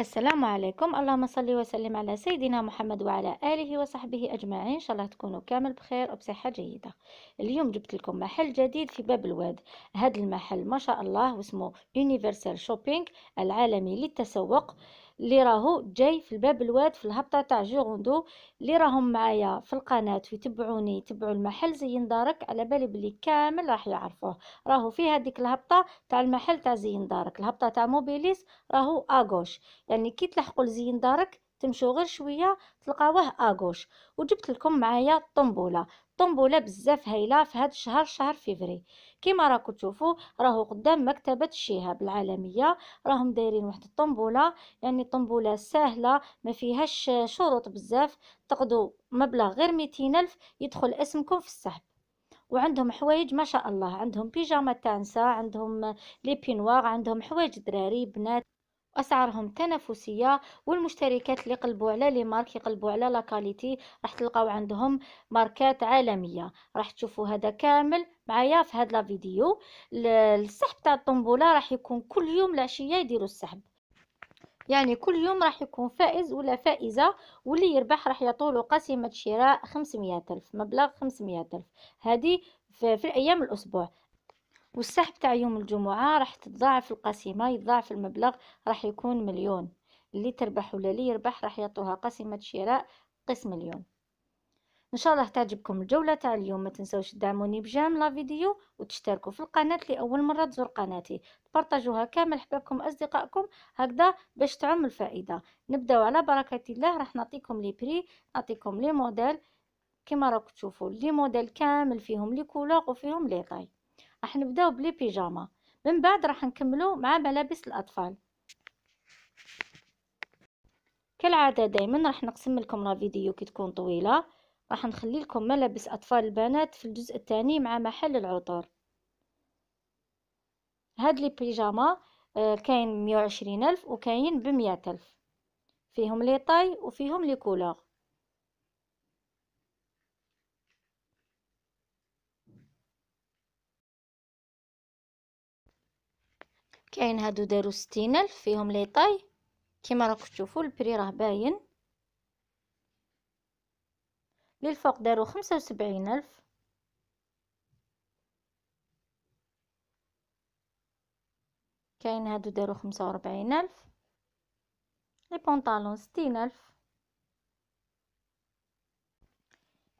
السلام عليكم اللهم صل وسلم على سيدنا محمد وعلى آله وصحبه أجمعين إن شاء الله تكونوا كامل بخير وبصحة جيدة اليوم جبت لكم محل جديد في باب الواد هذا المحل ما شاء الله واسمه يونيفرسال شوبينغ العالمي للتسوق اللي راهو جاي في الباب الواد في الهبطه تاع جيروندو اللي راهم معايا في القناه ويتبعوني يتبعوا المحل زين دارك على بالي بلي كامل راح يعرفوه راهو في هذيك الهبطه تاع المحل تاع زين دارك الهبطه تاع موبيليس راهو اغوش يعني كي تلحقوا لزين دارك تمشوا غير شويه تلقاوه اغوش وجبت لكم معايا الطنبوله الطنبوله بزاف هايله في هذا الشهر شهر فيفري كيما راكم تشوفوا راهو قدام مكتبه الشهاب العالميه راهم دايرين واحد الطنبوله يعني طنبوله سهله ما فيهاش شروط بزاف تقدو مبلغ غير ميتين الف يدخل اسمكم في السحب وعندهم حوايج ما شاء الله عندهم بيجامه تانسه عندهم لي بينوار عندهم حوايج دراري بنات اسعارهم تنافسيه والمشتركات اللي قلبوا على لي مارك يقلبوا على لاكاليتي راح تلقاو عندهم ماركات عالميه راح تشوفوا هذا كامل معايا في هذا الفيديو السحب تاع الطنبوله راح يكون كل يوم العشيه يديروا السحب يعني كل يوم راح يكون فائز ولا فائزة واللي يربح راح يطول قسمه شراء 500 ألف مبلغ 500 ألف هذه في, في أيام الأسبوع والسحب تاع يوم الجمعة راح تتضاعف القسيمة يتضاعف المبلغ راح يكون مليون اللي تربح ولا اللي يربح راح يعطوها قسيمة شراء قسم مليون ان شاء الله تعجبكم الجولة تاع اليوم ما تنسوش تدعموني بجام لا فيديو وتشتركوا في القناة لأول مرة تزور قناتي تبارطاجوها كامل حبابكم أصدقائكم هكذا باش تعم الفائدة نبداو على بركة الله راح نعطيكم لي بري نعطيكم لي موديل كما راكم تشوفوا لي موديل كامل فيهم لي كولور وفيهم لي طاي راح نبداو بلي بيجاما من بعد راح نكملو مع ملابس الاطفال كالعاده دائما راح نقسم لكم لا فيديو كي تكون طويله راح نخلي لكم ملابس اطفال البنات في الجزء الثاني مع محل العطور هاد لي بيجاما آه، كاين 120 وعشرين الف وكاين 100 الف فيهم لي طاي وفيهم لي كولور كاين هادو دارو ستين الف فيهم لي طاي كيما راكم تشوفوا البري راه باين للفوق دارو خمسة وسبعين الف كاين هادو دارو خمسة وربعين الف لي بونطالون ستين الف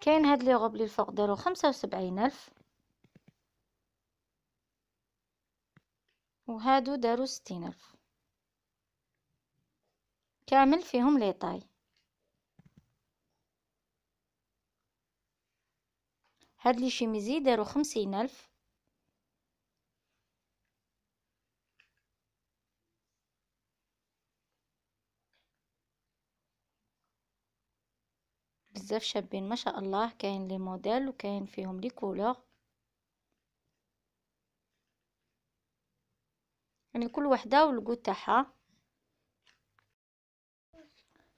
كاين هاد لي غوب للفوق دارو خمسة وسبعين الف وهادو دارو ستين ألف كامل فيهم ليطاي هاد لي شيميزي دارو خمسين ألف بزاف شابين ما شاء الله كاين لي موديل وكاين فيهم لي كولور يعني كل وحده والقوت تاعها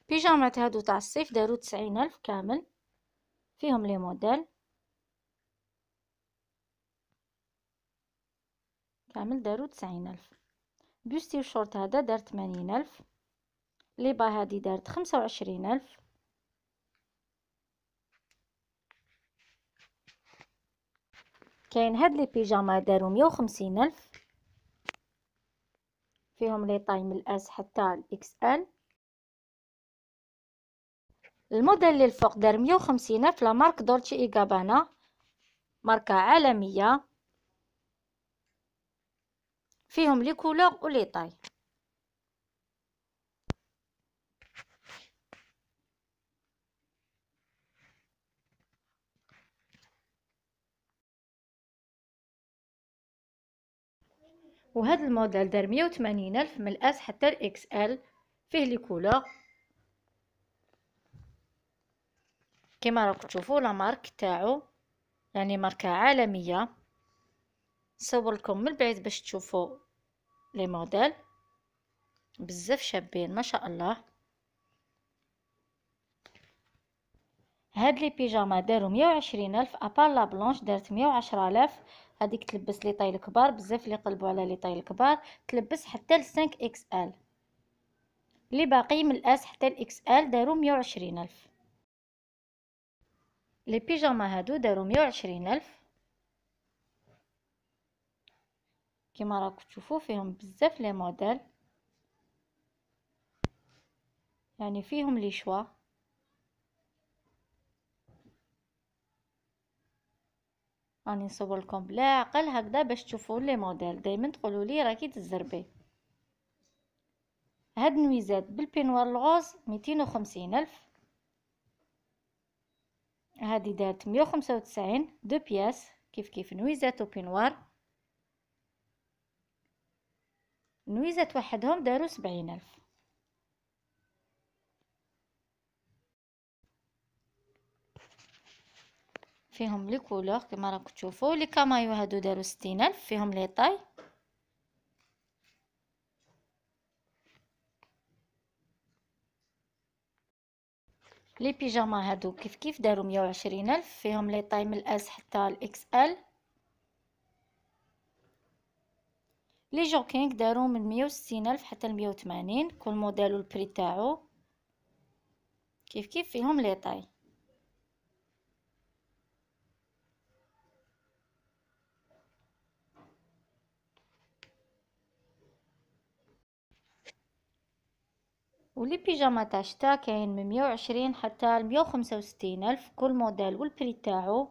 بيجامات هادو تاع الصيف دارو تسعين الف كامل فيهم لي موديل كامل دارو تسعين الف بيستي وشورت هذا دار ثمانين الف لي با هادي دارت خمسة وعشرين الف كاين هاد لي بيجاما دارو مية وخمسين الف فيهم لي طاي من الاس حتى الاكس ال الموديل اللي الفوق دار 150 الف لمارك دولتشي اي جابانا ماركه عالميه فيهم لي كولور ولي طاي وهذا الموديل دار مية وثمانين ألف من الأس حتى الإكس إل فيه لي كولور كما راكم تشوفوا لا مارك تاعو يعني ماركه عالميه نصور لكم من بعيد باش تشوفوا لي موديل بزاف شابين ما شاء الله هاد لي بيجاما دارو مية وعشرين الف ابار لا بلونش دارت مية وعشرة الاف هاديك تلبس لي طاي الكبار بزاف لي قلبو على لي طاي الكبار تلبس حتى لسانك اكس ال لي باقي من الاس حتى لإكس ال دارو مية وعشرين الف لي بيجاما هادو دارو مية وعشرين الف كيما راكم تشوفو فيهم بزاف لي موديل يعني فيهم لي شوا راني نصوب لكم بلا عقل هكذا باش تشوفوا لي موديل دائما تقولوا لي راكي تزربي هاد النويزات بالبينوار الغوز ميتين وخمسين الف هادي دارت مية وخمسة وتسعين دو بياس كيف كيف نويزات وبينوار نويزات وحدهم داروا سبعين الف فيهم لي كولور كما راكم تشوفوا لي كامايو هادو داروا 60000 فيهم لي طاي لي بيجاما هادو كيف كيف داروا 120000 فيهم لي طاي من الاس حتى الاكس ال لي جوكينغ داروا من 160000 حتى ل 180 كل موديل والبري تاعو كيف كيف فيهم لي طاي والبيجاما تاع شتا كاين من مية وعشرين حتى لمية وخمسة وستين ألف كل موديل والبري تاعو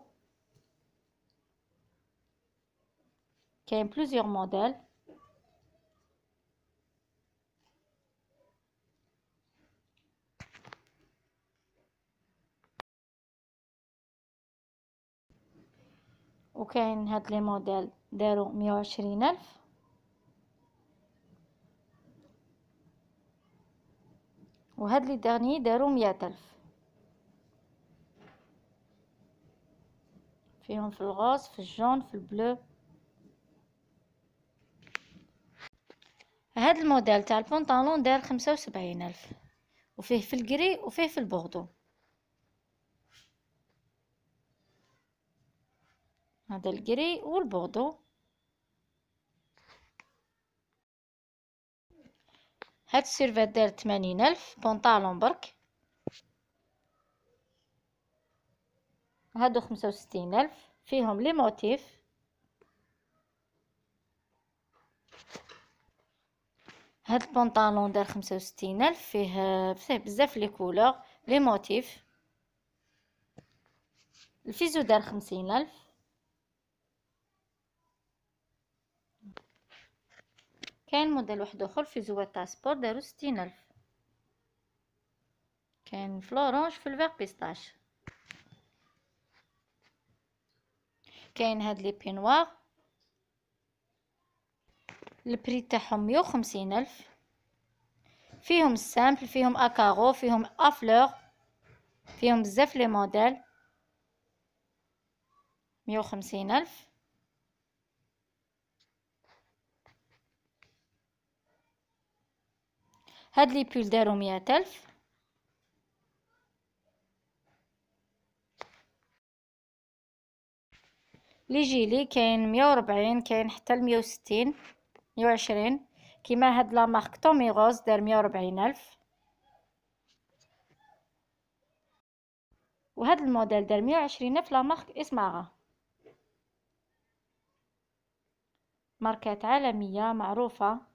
كاين بلوزيغ موديل وكاين هاد لي موديل دارو مية وعشرين ألف وهاد لي ديرني دارو مية ألف فيهم في الغوص في الجون في البلو هاد الموديل تاع البنطلون دار خمسة وسبعين ألف وفيه في الجري وفيه في البوردو هذا الجري والبوردو هاد السيرفات دار تمانين ألف بنطالون برك هادو خمسة وستين ألف فيهم لي موتيف هاد البنطالون دار خمسة وستين ألف فيه فيه بزاف لي كولوغ لي موتيف الفيزو دار خمسين ألف كان موديل واحد اخر في زواد تاع سبور دارو ستين الف كان فلورانج في الفيغ بيستاش كاين هاد لي بينوار البري تاعهم مية وخمسين الف فيهم السامبل فيهم اكارو فيهم افلور فيهم بزاف لي موديل مية وخمسين الف هاد لي بول دارو مية ألف لي جيلي كاين مية وربعين كاين حتى لمية وستين مية وعشرين كيما هاد لاماخك تومي غوز دار مية وربعين ألف وهاد الموديل دار مية وعشرين ألف لاماخك إسماغا ماركات عالمية معروفة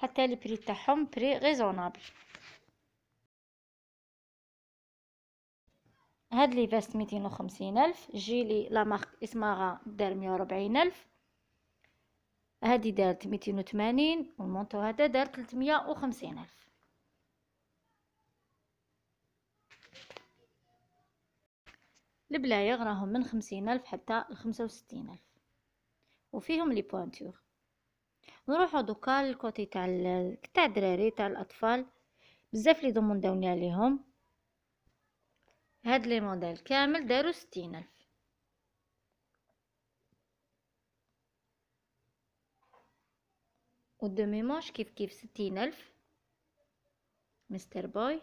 حتى البري تاعهم بري ريزونابل هاد لي فيست ميتين وخمسين الف جيلي لا مارك دار مية وربعين الف هادي دارت ميتين وثمانين والمونطو هدا دار تلتمية وخمسين الف البلايغ راهم من خمسين الف حتى لخمسة وستين الف وفيهم لي بوانتور نروحو دوكا الكوتي تاع تاع الدراري تاع الاطفال بزاف لي دومون داوني عليهم هاد لي موديل كامل دارو ستين الف مونش كيف كيف ستين الف مستر بوي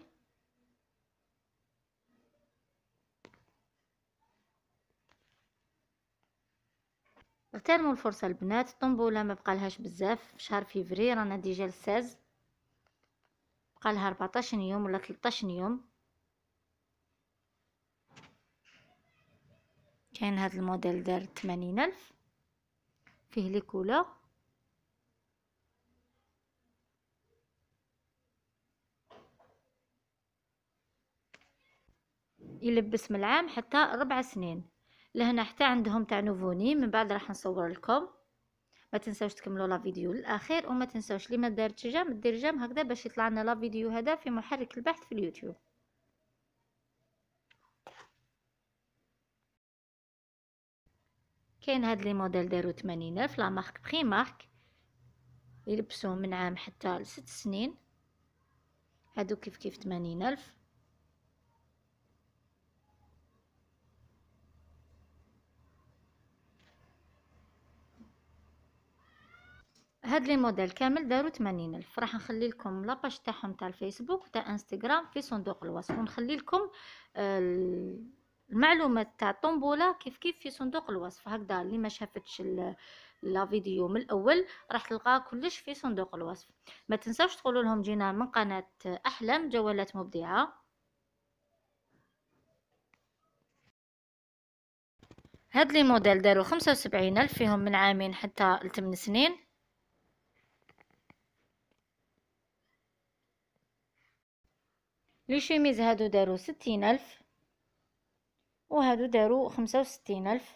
اغتنموا الفرصه البنات الطنبوله ما بقى لهاش بزاف في شهر فيفري رانا ديجا ل 16 بقى لها 14 يوم ولا 13 يوم كاين هذا الموديل دار 80000 فيه لي كولور يلبس من العام حتى ربع سنين لهنا حتى عندهم تاع نوفوني من بعد راح نصور لكم ما تنساوش تكملوا لا فيديو للاخير وما تنساوش اللي ما دارتش جام دير جام هكذا باش يطلع لنا لا فيديو هذا في محرك البحث في اليوتيوب كاين هاد لي موديل دارو 80 الف لا مارك بري مارك يلبسوه من عام حتى لست سنين هادو كيف كيف 80 الف هاد لي موديل كامل دارو 80 الف راح نخلي لكم لاباج تاعهم تاع الفيسبوك وتاع انستغرام في صندوق الوصف ونخلي لكم آه، المعلومات تاع الطنبوله كيف كيف في صندوق الوصف هكذا اللي ما شافتش لا فيديو من الاول راح تلقاها كلش في صندوق الوصف ما تنساوش تقولوا لهم جينا من قناه احلام جوالات مبدعه هاد لي موديل داروا خمسة الف فيهم من عامين حتى لثمان سنين لي شيميز هادو دارو ستين ألف وهادو دارو خمسة وستين ألف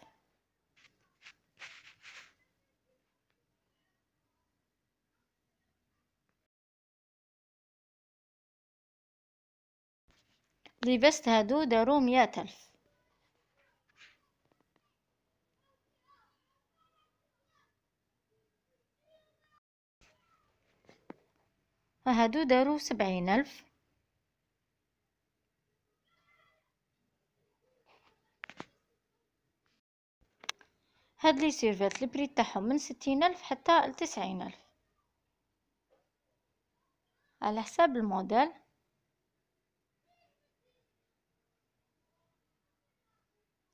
لي فيست هادو دارو مية ألف هادو دارو سبعين ألف هاد لي سيرفات البري تاعهم من ستين ألف حتى لتسعين ألف على حساب الموديل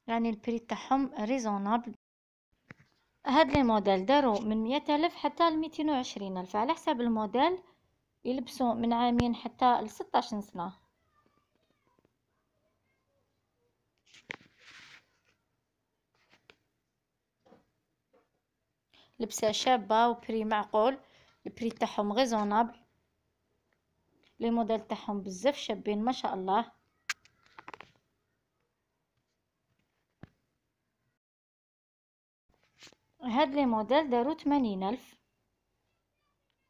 يعني البري تاعهم ريزونابل هاد لي موديل داروا من مية ألف حتى لميتين وعشرين ألف على حساب الموديل يلبسوا من عامين حتى لستاشن سنة لبسة شابة وبري معقول البري تاعهم غيزونابل لي موديل تاعهم بزاف شابين ما شاء الله هاد لي موديل دارو 80000 الف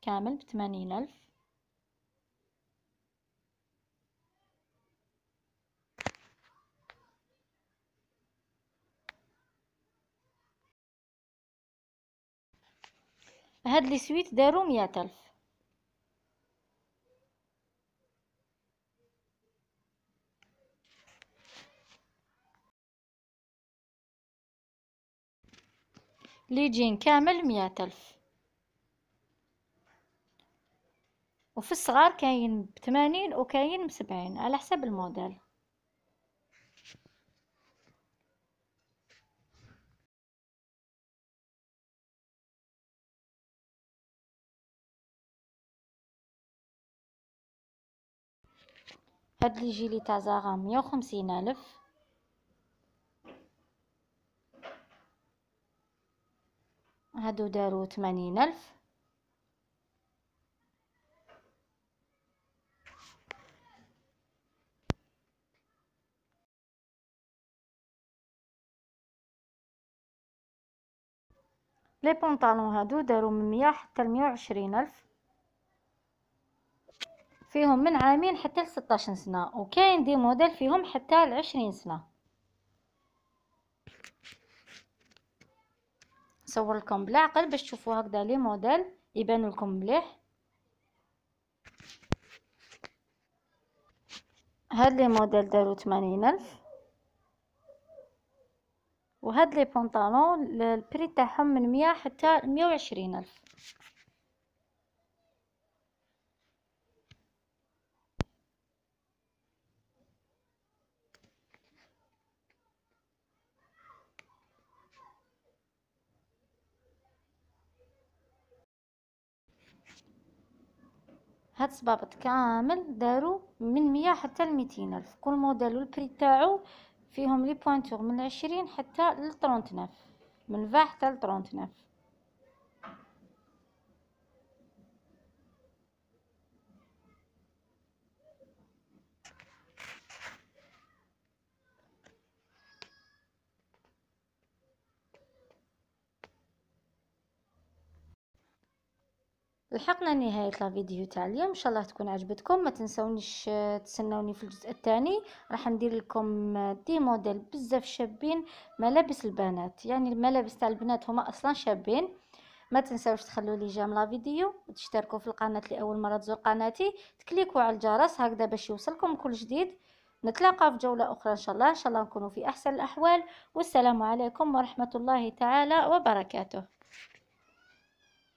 كامل ب الف هاد لي سويت دارو ميات ألف لي جين كامل ميات ألف وفي الصغار كاين بثمانين وكاين بسبعين على حسب الموديل هاد الجيلي تاع زارا مية وخمسين ألف هادو دارو تمانين ألف لي بونطالون هادو دارو من مية حتى لمية وعشرين ألف فيهم من عامين حتى ل 16 سنة وكاين دي موديل فيهم حتى ل 20 سنة نصور لكم بالعقل باش تشوفوا هكذا لي موديل يبانوا لكم مليح هاد لي موديل داروا 80000 وهاد لي بونطالون البري تاعهم من 100 حتى 120000 هاد الصبابط كامل دارو من مية حتى لميتين الف كل موديل البري تاعو فيهم لي بوانتوغ من عشرين حتى لطرونتناف من فا حتى لطرونتناف لحقنا نهاية الفيديو تاع اليوم ان شاء الله تكون عجبتكم ما تنسونيش آه، تسنوني في الجزء الثاني راح ندير لكم آه، دي موديل بزاف شابين ملابس البنات يعني الملابس تاع البنات هما اصلا شابين ما تنسوش تخلوا لي جام لا فيديو وتشتركوا في القناه لاول مره تزور قناتي تكليكوا على الجرس هكذا باش يوصلكم كل جديد نتلاقى في جوله اخرى ان شاء الله ان شاء الله نكونوا في احسن الاحوال والسلام عليكم ورحمه الله تعالى وبركاته